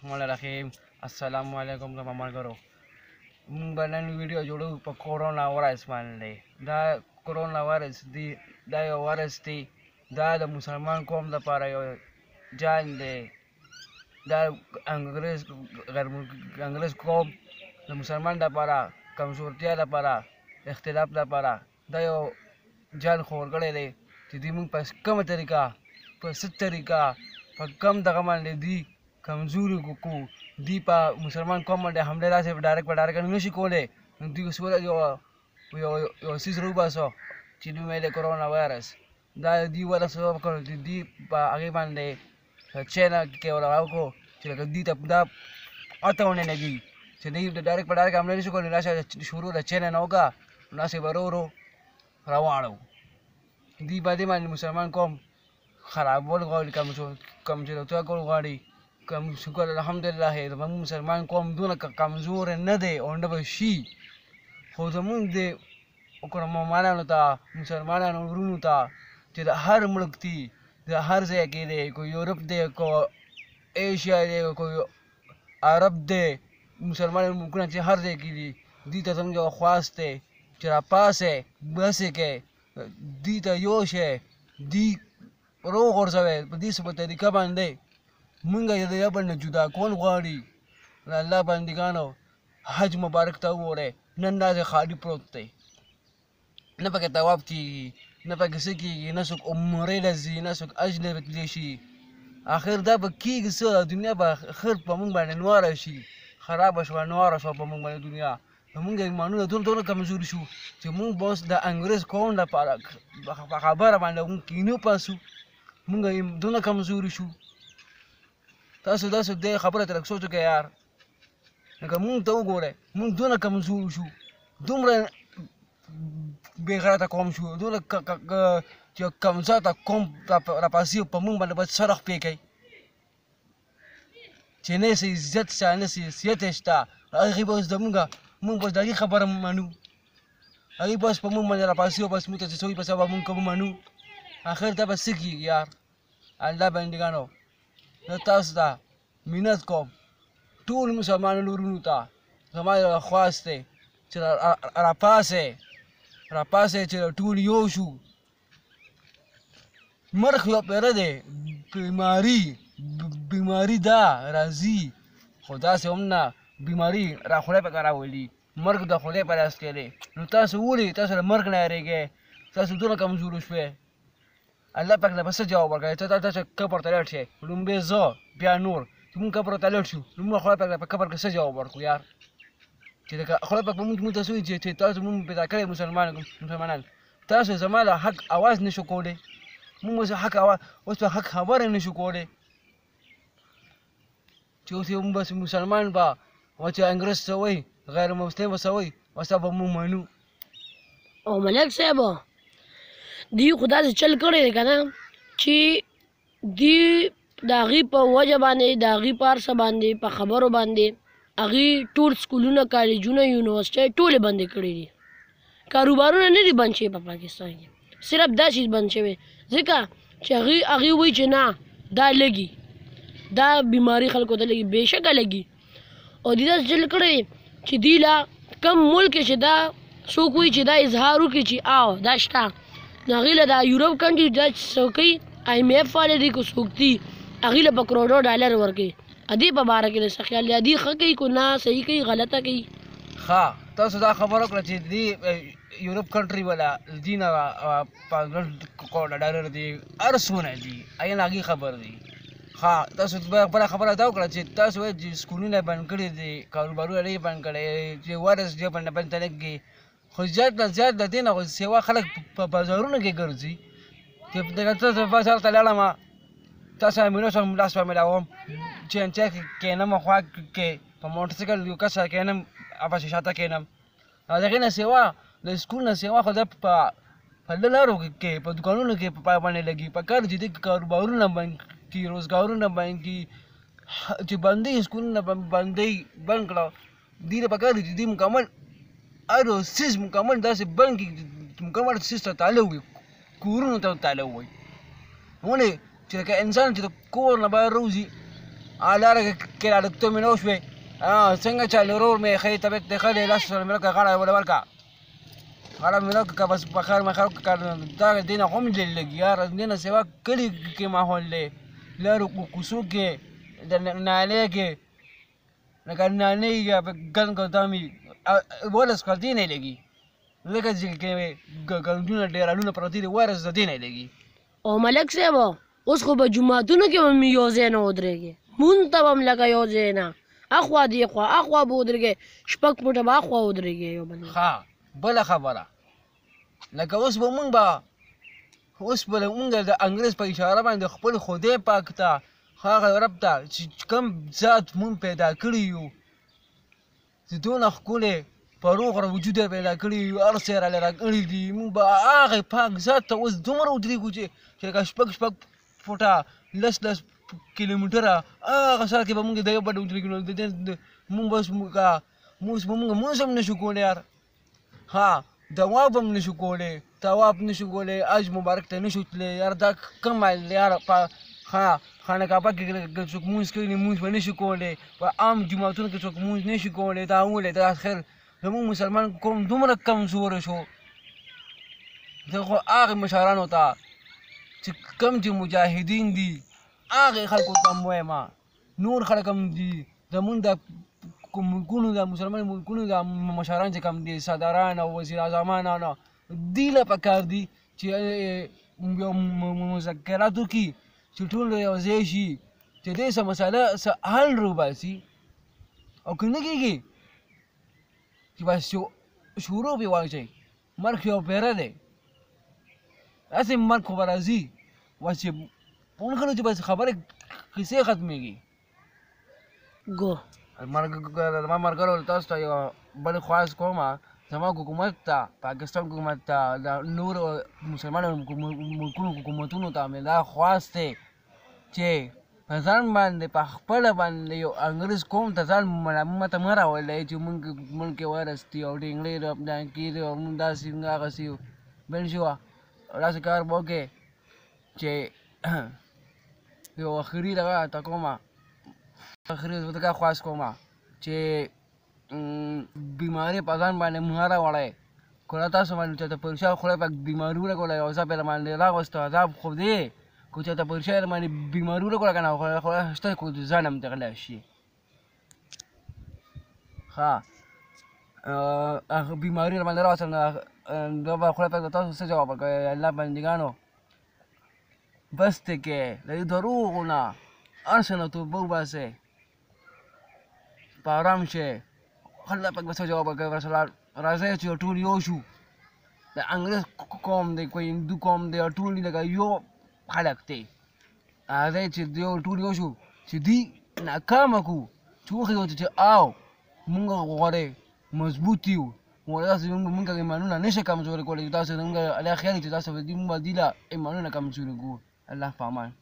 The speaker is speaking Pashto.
રહીમ અસલામ વાલેકુમ તો મમણ કરો હું બનાવીને વિડીયો જોડું પણ કોરોના વાયરસ માન લે દા કોરોના વાયરસથી દાયો વાયરસથી દા મુસલમાન કોમ દપારાયો જાન દે દા અંગ્રેજ અંગ્રેજ કોમ મુસલમાન દપારા કમજોરતિયા દપારા ઇખ્તિલાફ દપારા દાયો જાન ખોર કરે લે દીધી મું પસ કમ તરીકા પસ તરીકા પર કમ દગમાન લીધી کمزوري کو دی په مسلمان قوم باندې حمله داسې ډایرک په ډایرک نه شي کولی نو دوی اوس یو یو یو سیز روباسو چې نوم یې کرونا وایرس دا دی ولا سبب کړو چې دی په هغې باندې چینا کې ولا وکړو چې لکه دی ته دا اته ونه لګي چې دی ډایرک په ډایرک حمله نه شي کولی راشه شروع د چینا نه وکړه نو هسې به ورو ورو روان دی باندې باندې مسلمان قوم خرابول غواړي کمزور کمزورتیا کول غواړي کم شکر الحمدلله زموږ مسلمان قوم دونه کمزور نه دی اونډه به شي خو زموږ د کورمانانو ته مسلمانانو ورونو ته چې د هر ملک دی د هر ځای کې دی کوئی یورپ دی کوئی ایشیا دی کوئی عرب دی مسلمان ملکونه چې هر ځای کې دي دوی ته زموږ یو خواست دی چې راپاسې بسې کې دوی ته یو شی دوی روغ غورځوئ په دې طریقه باندې مونږه یې د یو بل نه جدا کول غواړي نو الله بندګانو حج مبارک ته وګورئ نن داسې خالي پروت دی نه پکې تواب کېږي نه پکې څه کېږي نه څوک عمرې له ځي نه څوک حج نه تللی شي آخر دا به کېږي څه دنیا به خر په مونږ باندې نواره شي خرابه شوه نواره شوه په مونږ باندې دنیا زمونږ ایمانونه دونه دونه کمزوري شو چې مونږ به اوس د انګریز قوم لپاره په خبره باندې مونږ کینو پاسو مونږ دونه کمزوري شو تاسو داسې دې خبره ترک سوچو کې یار لکه مونږ ته وګورئ مونږ دونه کمزور شو دومره بېغیرته قوم شو دونه چې کمزاته قوم راپاسي په مونږ باندې باید سرخ پې کوي چې نه سه عزت شته نه سه حیثیت شته هغې به اوس زمونږ مونږ به اوس د هغې خبره منو هغې به اوس په مونږ باندې راپاسي او بس مونږ ته چې څه وي بس به مونږ کوم منو آخر ته به څه کېږي یار الله بندګانو تاسو ته مینت کوم ټول مسلمانانو لورونو ته زما درخواست دی چې راپاسئ راپاسئ چې ټول یو شو مرخ یو پیره دی بیماري بیماري دا راځي خو داسې هم نه بیماري را خدای پکې راولي مرګ د خدای په لاس کې دی نو تاسو ولې تاسو له مرګ نه یارېږئ تاسو دونه کمزور شوئ الله پاک له بس جواب ورکړ ته ته چې قبر ته لټ شي لومبه زه بیا نور چې مونږ قبر ته لټ شو لومبه خو پاک په قبر کې څه جواب ورکړو یار چې دا خو پاک مونږ مونږ تاسو چې تاسو مونږ پیدا کړی مسلمان مسلمانان تاسو زما له حق आवाज نشو کولی مونږ اوس حق आवाज اوس حق خبره نشو کولی چې اوس یو بس مسلمان با او چې انګرس سوي غیر مسلم وسوي وسبه مونږ منو او ملک صاحب دی خدا سے چل کړی دی کنه چې دی د هغې په وجه باندې د هغې په هر څه باندې په خبرو باندې هغې ټول سکولونه کالجونه یونیورسټۍ ټولې بندې کړې دي کاروبارونه نه دي بند شوي په پاکستان کې صرف دا شي بند شوی ځکه چې هغې هغې وایي چې نه دا لګي دا بیماری خلکو ته لګي بېشکه لګي او دی داسې چل کړی چې دی لا کم ملک چې دا څوک وایي چې دا اظهار وکړي چې آو دا شته هغې له دا یورپ کنټري دا څوکۍ آی ایم ایف والے دي که څوک دي هغې له به کروڑو ډالر ورکوي ادې په باره کې څه خیال دی ادې ښه کوي که نه صحیح کوي غلطه کوي ښه تاسو دا خبره وکړه چې دې یورپ کنټري والا دې نه پانګل ډالر دي هر څونه دي عین هغې خبر دي ښه تاسو بله خبره دا وکړه چې تاسو وایي چې سکولونه بند کړي دي کاروبارونه نه یې بند کړی چې وارس دې باندې بند تلک خو زیات نه زیات د دې نه خو سیوا خلک په بازارونو کې ګرځي چې دغه تاسو په سال ته لاړم تاسو مینو سم لاس په ملاوم چې ان چې کینم خو کې په موټر سایکل یو کس کینم اوا شاته کینم دغه نه سیوا د سکول نه سیوا خو د په په لارو کې په دکانونو کې په باندې لګي په کار جدي کاروبارونه باندې کې روزګارونه باندې کې چې باندې سکولونه باندې بند کړو دې په کار دي مکمل اره سیز مکمل داسې بنګ مکمل سیز ته تعلق وي کورونو ته تعلق وي ولې چې لکه انسان چې د کور نه بهر روزي لاره کې راډکتو مې نه وشوې څنګه چې لرور مې ښې طبیعت دی ښه دی لاس سره مې لکه غاړه ولا ورکړه غاړه مې لکه بس بخار مې خلق کړ دا دینه هم دې لګي یار دینه سیوا کلی کې ماحول دی لارو کوسو کې د نالې کې لکه نالې کې ګنګ دامي ولس کال دی نه لګي لکه چې ګندونه ډیرالونه پراته دي ورس د دی نه لګي او ملک صاحب اوس خو به جمعتونو کې هم یو ځای نه ودرېږي مونږ ته به هم لکه یو ځای نه اخوا دی خوا اخوا به ودرېږي شپږ پوټه به اخوا ودرېږي یو بل ښه بله خبره لکه اوس به مونږ به اوس به مونږ د انګریز په اشاره باندې خپل خدای پاک ته هغه رب ته چې کوم ذات مونږ پیدا کړی یو د دونه ښکلې پروغ را وجود یې پیدا کړي وي هر څه یې راله راکړي دي موږ به هغې پاک ذات ته اوس دومره ودرېږو چې چې لکه شپږ شپږ فوټه لس لس کیلومتره هغه ساعت کې به موږ دغه پټ ودرېږو د دې موږ بس موږ اوس به موږ مونځ هم نشو کولی یار ها دواب هم نشو کولی تواب نشو کولی اج مبارک ته نشو تللی یار دا کم یار ها خانقابه کې څوک مونږ کوي مونږ به نشو کولای په عام جماعتونو کې څوک مونږ نشو کولای دا ولې دا خیر زمونږ مسلمان قوم دومره کمزوره شو دغه هغه مشرانو ته چې کم چې مجاهدین دي هغه خلکو ته وایم نور خلک هم دي زمونږ د ملکونو د مسلمان ملکونو د مشران چې کم دي صدران او وزیر اعظمان او دی له پکار دي چې یو مذکرات وکړي چې ټول یوځای شي چې دې څه مسله څه حل روباسي او که نه کېږي چې بس شروع پې واچوي مرګ یو پیره دی داسې مرګ خو به راځي بس چې پون کړو چې بس خبرې کیسې ختمېږي ګو مرګ ما ملګرو تاسو ته یوه بل خواست کومه زما حکومت ته پاکستان حکومت ته د نور مسلمان ملکونو حکومتونو ته مې دا خواست دی چې په ځان باندې په خپله باندې یو انګریز قوم ته ځان ملامته مه راولی چې مونږ ملک یې ورستي او ډینګړې ربدان کېدو او مونږ داسې مونږ هغسې یو بل شو او داسې کار به وکړې چې یو اخري دغه ته کومه اخري ځکه خواست کومه چې بیماری په ځان باندې مهاره وړی که نه تاسو باندې چېرته پرشا خدای پاک بیماري ورکړی او عذاب یې راباندې راغوسته عذاب خو دی که چېرته پرشا یې راباندې بیماري ورکړه که نه خدای شته که ځان هم تغلی شي ښه بیماري راباندې راوستل نو دا به خدای پاک تاسو څه جواب ورکوي الله بندګانو بسته کې د دروغو نه هر څه نه توبه وباسئ په ارام شئ હલ્લા પગ બસો જવાબ કે રાજા છે અટૂલ યો છું અંગ્રેજ કોમ દે કોઈ હિન્દુ કોમ દે અટૂલ નહીં લગા યો ફાડક તે રાજા છે દેવ અટૂલ યો છું સીધી નાકામકું ચોખી ગયો છે આવ મુંગા વરે મજબૂતીયું wadaasi munkaga imanuna nishe kamzuri kwa litaasi munkaga ala kheri titaasi munkaga dila imanuna kamzuri guo Allah faman